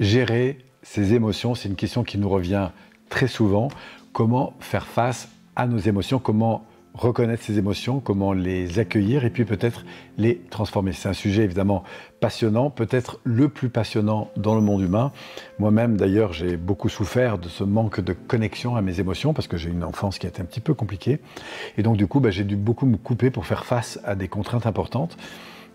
gérer ses émotions C'est une question qui nous revient très souvent. Comment faire face à nos émotions Comment reconnaître ces émotions, comment les accueillir et puis peut-être les transformer. C'est un sujet évidemment passionnant, peut-être le plus passionnant dans le monde humain. Moi-même d'ailleurs j'ai beaucoup souffert de ce manque de connexion à mes émotions parce que j'ai une enfance qui a été un petit peu compliquée. Et donc du coup bah, j'ai dû beaucoup me couper pour faire face à des contraintes importantes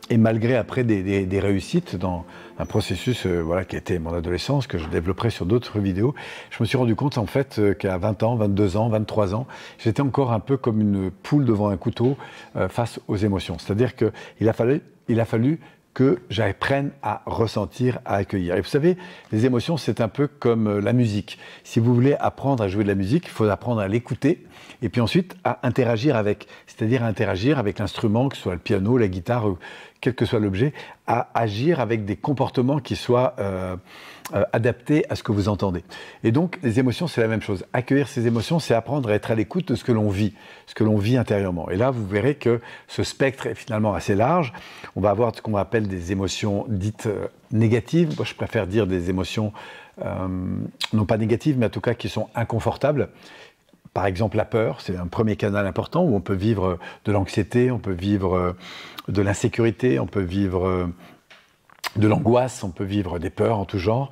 et malgré après des, réussites dans un processus euh, voilà, qui était mon adolescence, que je développerai sur d'autres vidéos, je me suis rendu compte en fait euh, qu'à 20 ans, 22 ans, 23 ans, j'étais encore un peu comme une poule devant un couteau euh, face aux émotions. C'est-à-dire qu'il a il a fallu que j'apprenne à ressentir, à accueillir. Et vous savez, les émotions, c'est un peu comme euh, la musique. Si vous voulez apprendre à jouer de la musique, il faut apprendre à l'écouter et puis ensuite à interagir avec, c'est-à-dire à interagir avec l'instrument, que ce soit le piano, la guitare, quel que soit l'objet, à agir avec des comportements qui soient euh, euh, adaptés à ce que vous entendez. Et donc, les émotions, c'est la même chose. Accueillir ces émotions, c'est apprendre à être à l'écoute de ce que l'on vit, ce que l'on vit intérieurement. Et là, vous verrez que ce spectre est finalement assez large. On va avoir ce qu'on appelle des émotions dites euh, négatives. Moi, je préfère dire des émotions non pas négatives, mais en tout cas qui sont inconfortables, par exemple, la peur, c'est un premier canal important où on peut vivre de l'anxiété, on peut vivre euh, de l'insécurité, on peut vivre euh, de l'angoisse, on peut vivre des peurs en tout genre.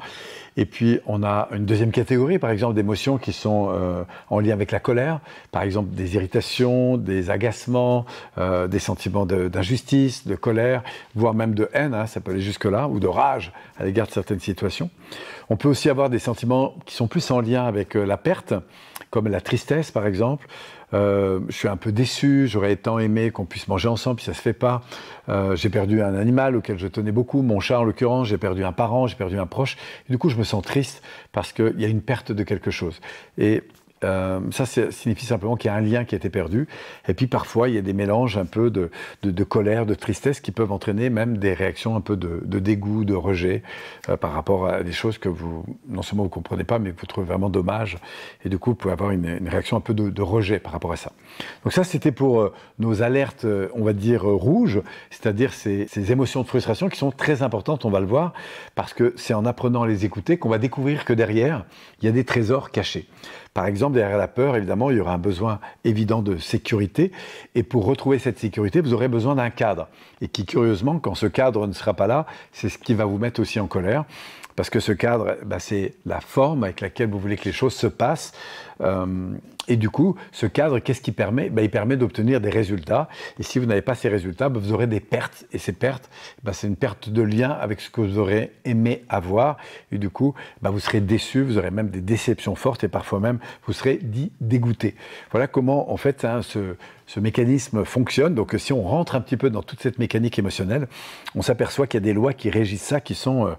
Et puis, on a une deuxième catégorie, par exemple, d'émotions qui sont euh, en lien avec la colère, par exemple des irritations, des agacements, euh, des sentiments d'injustice, de, colère, voire même de haine, hein, ça peut aller jusque-là, ou de rage à l'égard de certaines situations. On peut aussi avoir des sentiments qui sont plus en lien avec euh, la perte, comme la tristesse, par exemple, euh, je suis un peu déçu, j'aurais tant aimé qu'on puisse manger ensemble, puis ça se fait pas. Euh, j'ai perdu un animal auquel je tenais beaucoup, mon chat en l'occurrence, j'ai perdu un parent, j'ai perdu un proche. du coup, je me sens triste parce qu'il y a une perte de quelque chose. Et euh, ça, signifie simplement qu'il y a un lien qui a été perdu. Et puis parfois, il y a des mélanges un peu de, colère, de tristesse qui peuvent entraîner même des réactions un peu de, dégoût, de rejet euh, par rapport à des choses que vous, non seulement vous ne comprenez pas, mais vous trouvez vraiment dommage. Et du coup, vous pouvez avoir une, réaction un peu de, rejet par rapport à ça. Donc ça, c'était pour euh, nos alertes, on va dire, rouges, c'est-à-dire ces émotions de frustration qui sont très importantes, on va le voir, parce que c'est en apprenant à les écouter qu'on va découvrir que derrière, il y a des trésors cachés. Par exemple, derrière la peur, évidemment, il y aura un besoin évident de sécurité. Et pour retrouver cette sécurité, vous aurez besoin d'un cadre. Et qui, curieusement, quand ce cadre ne sera pas là, c'est ce qui va vous mettre aussi en colère. Parce que ce cadre, bah, c'est la forme avec laquelle vous voulez que les choses se passent. Euh, et du coup, ce cadre, qu'est-ce qui permet ben, Il permet d'obtenir des résultats. Et si vous n'avez pas ces résultats, ben, vous aurez des pertes. Et ces pertes, ben, c'est une perte de lien avec ce que vous aurez aimé avoir. Et du coup, vous serez déçu, vous aurez même des déceptions fortes et parfois même, vous serez dit dégoûté. Voilà comment, en fait, hein, ce, ce mécanisme fonctionne. Donc si on rentre un petit peu dans toute cette mécanique émotionnelle, on s'aperçoit qu'il y a des lois qui régissent ça, qui sont euh,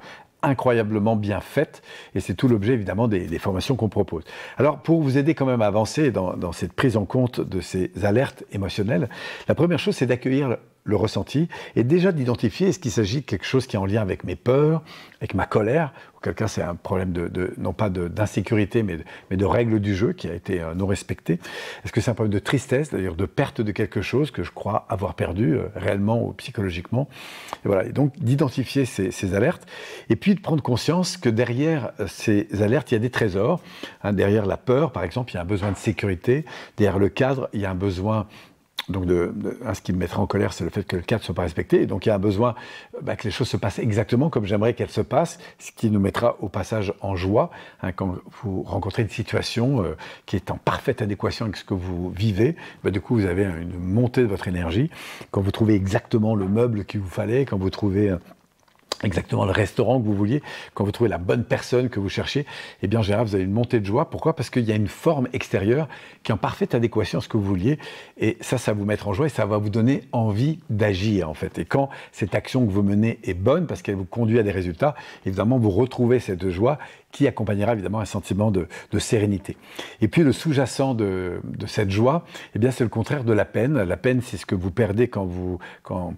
incroyablement bien faite. Et c'est tout l'objet, évidemment, des, formations qu'on propose. Alors, pour vous aider quand même à avancer dans cette prise en compte de ces alertes émotionnelles, la première chose, c'est d'accueillir le ressenti et déjà d'identifier est-ce qu'il s'agit de quelque chose qui est en lien avec mes peurs, avec ma colère. ou quelqu'un c'est un problème de, non pas d'insécurité, mais, de règles du jeu qui a été euh, non respectée. Est-ce que c'est un problème de tristesse, d'ailleurs de perte de quelque chose que je crois avoir perdu euh, réellement ou psychologiquement et Voilà. Et donc d'identifier ces, alertes et puis de prendre conscience que derrière euh, ces alertes, il y a des trésors. Hein, derrière la peur, par exemple, il y a un besoin de sécurité. Derrière le cadre, il y a un besoin donc, ce qui me mettra en colère, c'est le fait que le cadre ne soit pas respecté. Et donc, il y a un besoin bah, que les choses se passent exactement comme j'aimerais qu'elles se passent, ce qui nous mettra au passage en joie hein, quand vous rencontrez une situation euh, qui est en parfaite adéquation avec ce que vous vivez. Bah, du coup, vous avez une montée de votre énergie. Quand vous trouvez exactement le meuble qu'il vous fallait, quand vous trouvez euh, exactement le restaurant que vous vouliez, quand vous trouvez la bonne personne que vous cherchez, eh bien, Gérard, vous avez une montée de joie. Pourquoi Parce qu'il y a une forme extérieure qui est en parfaite adéquation à ce que vous vouliez. Et ça, ça va vous mettre en joie et ça va vous donner envie d'agir, en fait. Et quand cette action que vous menez est bonne, parce qu'elle vous conduit à des résultats, évidemment, vous retrouvez cette joie qui accompagnera évidemment un sentiment de, sérénité. Et puis le sous-jacent de, cette joie, eh bien c'est le contraire de la peine. La peine, c'est ce que vous perdez quand vous, quand,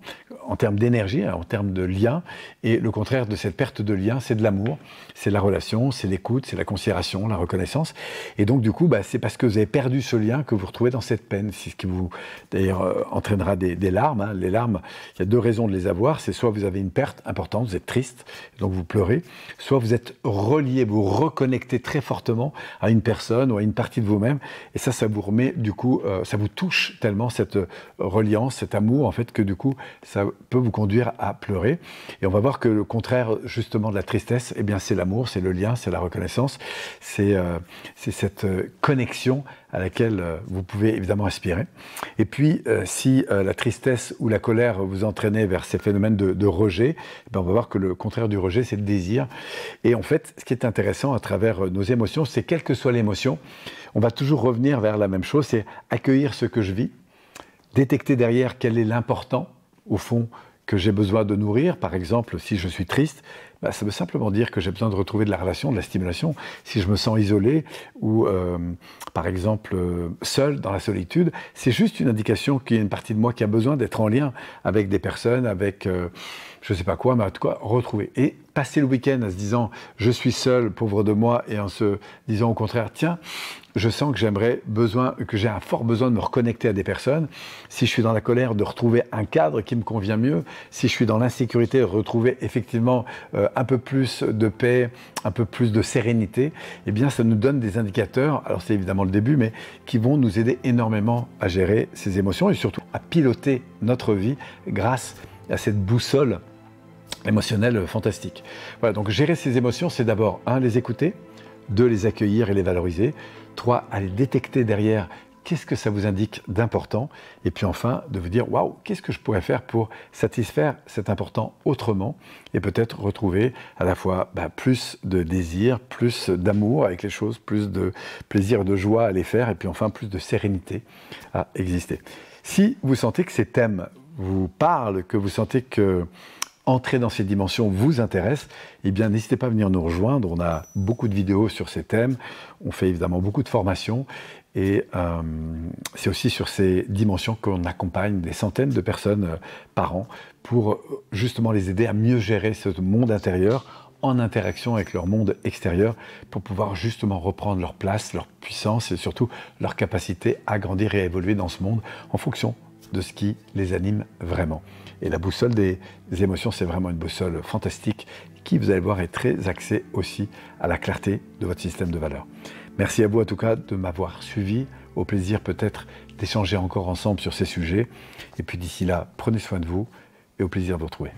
en termes d'énergie, hein, en termes de lien. Et le contraire de cette perte de lien, c'est de l'amour, c'est la relation, c'est l'écoute, c'est la considération, la reconnaissance. Et donc du coup, bah, c'est parce que vous avez perdu ce lien que vous retrouvez dans cette peine. C'est ce qui vous, d'ailleurs, euh, entraînera des, larmes. Hein. Les larmes, il y a deux raisons de les avoir. C'est soit vous avez une perte importante, vous êtes triste, donc vous pleurez, soit vous êtes relié vous reconnectez très fortement à une personne ou à une partie de vous-même. Et ça, ça vous remet, du coup, euh, ça vous touche tellement cette euh, reliance, cet amour, en fait, que du coup, ça peut vous conduire à pleurer. Et on va voir que le contraire, justement, de la tristesse, eh bien, c'est l'amour, c'est le lien, c'est la reconnaissance, c'est euh, cette connexion à laquelle euh, vous pouvez évidemment aspirer. Et puis, euh, si euh, la tristesse ou la colère vous entraînez vers ces phénomènes de, de rejet, eh ben, on va voir que le contraire du rejet, c'est le désir. Et en fait, ce qui est intéressant à travers nos émotions, c'est quelle que soit l'émotion, on va toujours revenir vers la même chose, c'est accueillir ce que je vis, détecter derrière quel est l'important, au fond, que j'ai besoin de nourrir. Par exemple, si je suis triste, bah, ça veut simplement dire que j'ai besoin de retrouver de la relation, de la stimulation. Si je me sens isolé ou, euh, par exemple, euh, seul dans la solitude, c'est juste une indication qu'il y a une partie de moi qui a besoin d'être en lien avec des personnes, avec euh, je ne sais pas quoi, mais en tout cas, retrouver. Et passer le week-end en se disant je suis seul, pauvre de moi, et en se disant au contraire, tiens, je sens que j'aimerais besoin, que j'ai un fort besoin de me reconnecter à des personnes. Si je suis dans la colère, de retrouver un cadre qui me convient mieux. Si je suis dans l'insécurité, retrouver effectivement euh, un peu plus de paix, un peu plus de sérénité, eh bien ça nous donne des indicateurs, alors c'est évidemment le début, mais qui vont nous aider énormément à gérer ces émotions et surtout à piloter notre vie grâce à cette boussole émotionnelle fantastique. Voilà, donc gérer ces émotions, c'est d'abord, un, les écouter, deux, les accueillir et les valoriser, trois, à les détecter derrière qu'est-ce que ça vous indique d'important Et puis enfin, de vous dire, waouh, qu'est-ce que je pourrais faire pour satisfaire cet important autrement et peut-être retrouver à la fois bah, plus de désir, plus d'amour avec les choses, plus de plaisir, de joie à les faire et puis enfin plus de sérénité à exister. Si vous sentez que ces thèmes vous parlent, que vous sentez que entrer dans ces dimensions vous intéresse, eh bien n'hésitez pas à venir nous rejoindre. On a beaucoup de vidéos sur ces thèmes, on fait évidemment beaucoup de formations et euh, c'est aussi sur ces dimensions qu'on accompagne des centaines de personnes euh, par an pour euh, justement les aider à mieux gérer ce monde intérieur en interaction avec leur monde extérieur pour pouvoir justement reprendre leur place, leur puissance et surtout leur capacité à grandir et à évoluer dans ce monde en fonction de ce qui les anime vraiment. Et la boussole des, émotions, c'est vraiment une boussole fantastique qui, vous allez voir, est très axée aussi à la clarté de votre système de valeurs. Merci à vous, en tout cas, de m'avoir suivi. Au plaisir, peut-être, d'échanger encore ensemble sur ces sujets. Et puis d'ici là, prenez soin de vous et au plaisir de vous retrouver.